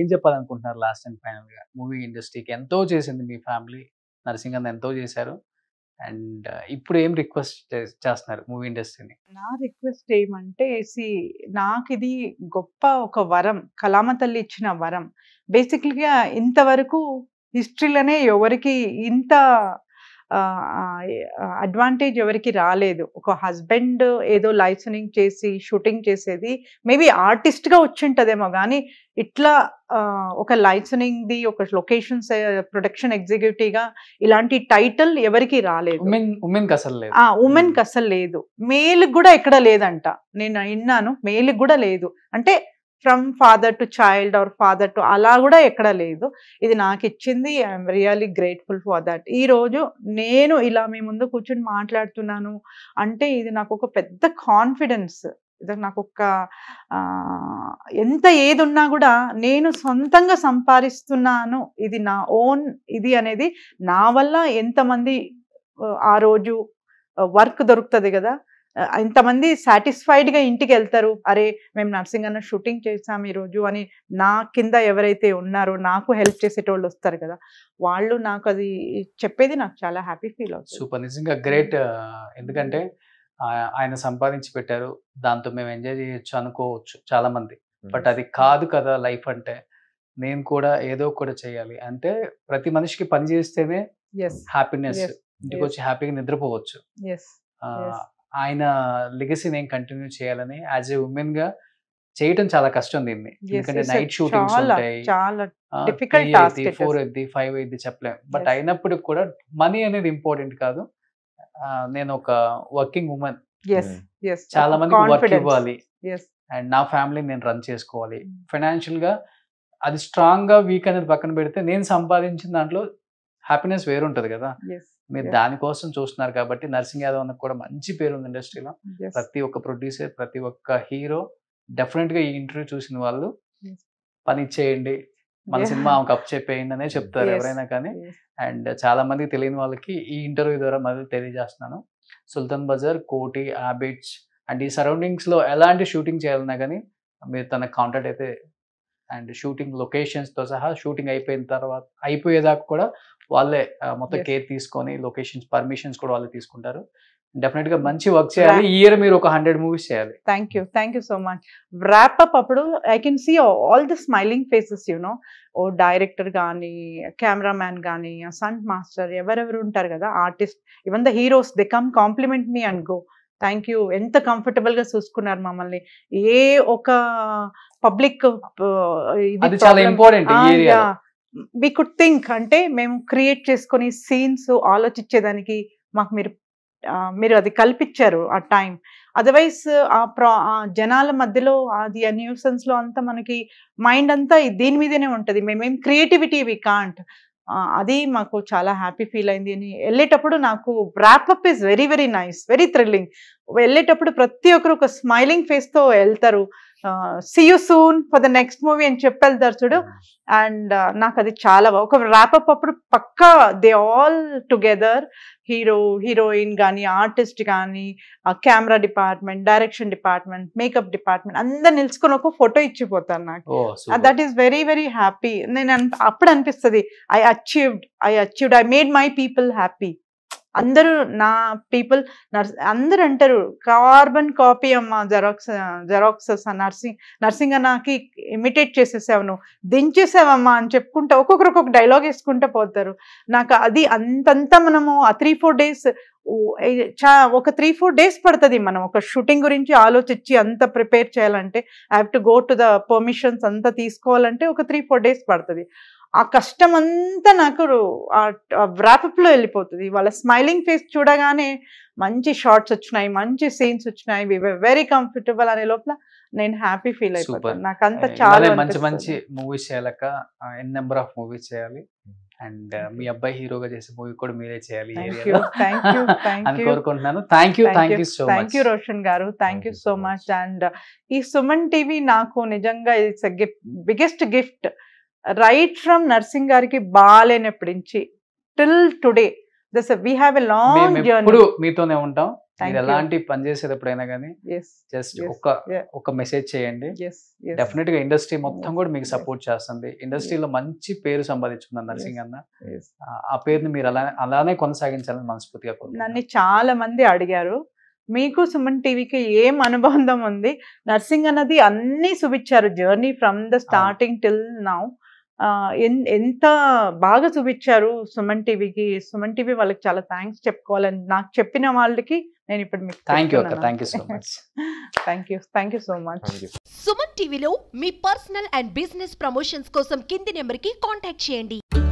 ఏం చెప్పాలనుకుంటున్నారు last and ఫైనల్గా మూవీ ఇండస్ట్రీకి ఎంతో చేసింది మీ ఫ్యామిలీ నరసింగ్ ఎంతో చేశారు అండ్ ఇప్పుడు ఏం రిక్వెస్ట్ చేస్తున్నారు మూవీ ఇండస్ట్రీని నా రిక్వెస్ట్ ఏమంటే సి నాకు ఇది గొప్ప ఒక వరం కలామ తల్లి ఇచ్చిన వరం బేసిక్గా ఇంతవరకు హిస్టరీలోనే ఎవరికి ఇంత అడ్వాంటేజ్ ఎవరికి రాలేదు ఒక హస్బెండ్ ఏదో లైసనింగ్ చేసి షూటింగ్ చేసేది మేబీ ఆర్టిస్ట్గా వచ్చింటదేమో కానీ ఇట్లా ఒక లైసనింగ్ది ఒక లొకేషన్స్ ప్రొడక్షన్ ఎగ్జిక్యూటివ్గా ఇలాంటి టైటిల్ ఎవరికి రాలేదు ఉమెన్కి అసలు ఉమెన్కి అసలు లేదు hmm. మేల్కి కూడా ఎక్కడ లేదంట నేను విన్నాను మేల్కి కూడా లేదు అంటే from father to child or father to అలా కూడా ఎక్కడ లేదు ఇది నాకు ఇచ్చింది I'm really grateful for that ఈరోజు నేను ఇలా మీ ముందు కూర్చొని మాట్లాడుతున్నాను అంటే ఇది నాకు ఒక పెద్ద కాన్ఫిడెన్స్ ఇది నాకు ఒక ఎంత ఏది ఉన్నా కూడా నేను సొంతంగా సంపాదిస్తున్నాను ఇది నా ఓన్ ఇది అనేది నా వల్ల ఎంతమంది ఆ రోజు వర్క్ దొరుకుతుంది కదా ఇంతమంది సాటిస్ఫైడ్గా ఇంటికి వెళ్తారు అరే మేము నర్సింగ్ అన్న షూటింగ్ చేసాం ఈరోజు అని నా కింద ఎవరైతే ఉన్నారో నాకు హెల్ప్ చేసేటోళ్ళు వస్తారు కదా వాళ్ళు నాకు అది చెప్పేది నాకు చాలా హ్యాపీ ఫీల్ అవుతుంది సూపర్ నిజంగా గ్రేట్ ఎందుకంటే ఆయన సంపాదించి పెట్టారు దాంతో మేము ఎంజాయ్ చేయొచ్చు అనుకోవచ్చు చాలా మంది బట్ అది కాదు కదా లైఫ్ అంటే నేను కూడా ఏదో కూడా చేయాలి అంటే ప్రతి మనిషికి పని చేస్తేనే హ్యాపీనెస్ ఇంటికి వచ్చి హ్యాపీగా నిద్రపోవచ్చు ఆయన లెగసీ నేను కంటిన్యూ చేయాలని యాజ్ ఏ ఉమెన్ గా చేయటం చాలా కష్టం దీన్ని ఎందుకంటే నైట్ షూటింగ్స్ ఉంటాయి ఫోర్ అయింది ఫైవ్ అయింది చెప్పలేం బట్ అయినప్పటికి కూడా మనీ అనేది ఇంపార్టెంట్ కాదు నేను ఒక వర్కింగ్ ఉమెన్ hmm. చాలా మంది వర్క్ ఇవ్వాలి అండ్ నా ఫ్యామిలీని నేను రన్ చేసుకోవాలి hmm. ఫైనాన్షియల్ గా అది స్ట్రాంగ్ గా వీక్ అనేది పక్కన పెడితే నేను సంపాదించిన దాంట్లో హ్యాపీనెస్ వేరుంటది కదా మీరు దానికోసం చూస్తున్నారు కాబట్టి నర్సింగ్ యాదవ్ అన్న కూడా మంచి పేరు ఉంది ఇండస్ట్రీలో ప్రతి ఒక్క ప్రొడ్యూసర్ ప్రతి ఒక్క హీరో డెఫినెట్ గా ఈ ఇంటర్వ్యూ చూసిన వాళ్ళు పని చేయండి మన సినిమా ఆమెకు అప్ చెప్పేయండి అనే చెప్తారు ఎవరైనా కానీ అండ్ చాలా మంది తెలియని వాళ్ళకి ఈ ఇంటర్వ్యూ ద్వారా మళ్ళీ తెలియజేస్తున్నాను సుల్తాన్ బజార్ కోటి ఆబిడ్స్ అండ్ ఈ సరౌండింగ్స్ లో ఎలాంటి షూటింగ్ చేయాలన్నా కానీ మీరు తన కాంటాక్ట్ అయితే అండ్ షూటింగ్ లొకేషన్స్ తో సహా షూటింగ్ అయిపోయిన తర్వాత అయిపోయేదాకా కూడా వాళ్ళే మొత్తం కేర్ తీసుకొని లొకేషన్స్ పర్మిషన్స్ కూడా వాళ్ళే తీసుకుంటారు డెఫినెట్ గా మంచి వర్క్ చేయాలి ఈ ఇయర్ మీరు ఒక హండ్రెడ్ మూవీస్ చేయాలి thank you thank you so much wrap up అప్పుడు I can see all the smiling faces no oh director కానీ కెమెరామ్యాన్ కానీ సన్ మాస్టర్ ఎవరెవరు ఉంటారు కదా artist even the heroes they come compliment me and go thank you ఎంత comfortable గా చూసుకున్నారు మమ్మల్ని ఏ ఒక పబ్లిక్ ఇది చాలా ఇంపార్టెంట్ వి కుడ్ థింక్ అంటే మేము క్రియేట్ చేసుకుని సీన్స్ ఆలోచించేదానికి మాకు మీరు మీరు అది కల్పించారు ఆ టైం అదర్వైజ్ ఆ ప్రా ఆ జనాల మధ్యలో అది ఆ న్యూసెన్స్లో అంతా మనకి మైండ్ అంతా దీని మీదనే ఉంటుంది మేమేం క్రియేటివిటీ వి కాంట్ అది మాకు చాలా హ్యాపీ ఫీల్ అయింది అని వెళ్ళేటప్పుడు నాకు wrap up is very very nice very thrilling వెళ్ళేటప్పుడు ప్రతి ఒక్కరు ఒక స్మైలింగ్ ఫేస్తో వెళ్తారు see you soon for the next movie అని చెప్పాలి దర్శుడు అండ్ నాకు అది చాలా ఒక ర్యాపప్ అప్పుడు పక్క they all together hero heroine కానీ ఆర్టిస్ట్ కానీ camera department direction department makeup department అందరు నిలుచుకొని ఒక ఫోటో ఇచ్చిపోతారు నాకు that is very very happy నేను అప్పుడు అనిపిస్తుంది I achieved I achieved I made my people happy అందరూ నా పీపుల్ నర్స్ అందరు అంటారు కార్బన్ కాపీ అమ్మ జెరాక్స్ జెరాక్స్ నర్సింగ్ నర్సింగ్ అన్నకి ఇమిటేట్ చేసేసావు నువ్వు దించేసావమ్మా అని చెప్పుకుంటా ఒక్కొక్కరు ఒక్కొక్క డైలాగ్ వేసుకుంటూ పోతారు నాకు అది అంతంతా మనము ఆ త్రీ ఫోర్ డేస్ ఒక త్రీ ఫోర్ డేస్ పడుతుంది మనం ఒక షూటింగ్ గురించి ఆలోచించి అంత ప్రిపేర్ చేయాలంటే I have to go to the permissions అంతా తీసుకోవాలంటే ఒక త్రీ ఫోర్ డేస్ పడుతుంది ఆ కష్టం అంతా నాకు వ్రాపప్లో వెళ్ళిపోతుంది వాళ్ళ స్మైలింగ్ ఫేస్ చూడగానే మంచి షార్ట్స్ వచ్చినాయి మంచి సీన్స్ వచ్చినాయి వి వెరీ కంఫర్టబుల్ అనే లోపల నేను హ్యాపీ ఫీల్ అయిపోతాను నాకు అంత చాలా మంచి మంచి మూవీస్ చేయాలక ఎన్ నెంబర్ ఆఫ్ మూవీస్ చేయాలి అండ్ మీ అబ్బాయి హీరోగా చేసే మూవీ కూడా మీరే చేయాలి thank you thank you thank you Roshan garu thank you so much and ఈ సుమన్ టీవీ నాకు నిజంగా it's biggest gift right from Narsing గారికి బాగాలేనప్పటి నుంచి till today this we have a long journey మీతోనే ఉంటాం ఎలాంటి పని చేసేది ఎప్పుడైనా కానీ జస్ట్ ఒక ఒక మెసేజ్ చేయండి డెఫినెట్ గా ఇండస్ట్రీ మొత్తం కూడా మీకు సపోర్ట్ చేస్తుంది ఇండస్ట్రీలో మంచి పేరు సంపాదించుకున్నారు నర్సింగ్ అన్న ఆ పేరుని మీరు అలా అలానే కొనసాగించాలని మనస్ఫూర్తిగా నన్ను చాలా మంది అడిగారు మీకు సుమన్ టీవీకి ఏం అనుబంధం ఉంది నర్సింగ్ అన్నది అన్ని చూపించారు journey from the starting till now ఎంత బాగా చూపించారు సుమన్ టీవీకి సుమన్ టీవీ వాళ్ళకి చాలా థ్యాంక్స్ చెప్పుకోవాలని నాకు చెప్పిన వాళ్ళకి నేను ఇప్పుడు మీకు thank you thank you so much thank you thank you so much Suman టీవీలో మీ పర్సనల్ అండ్ బిజినెస్ ప్రమోషన్స్ కోసం కింది నెంబర్కి కాంటాక్ట్ చేయండి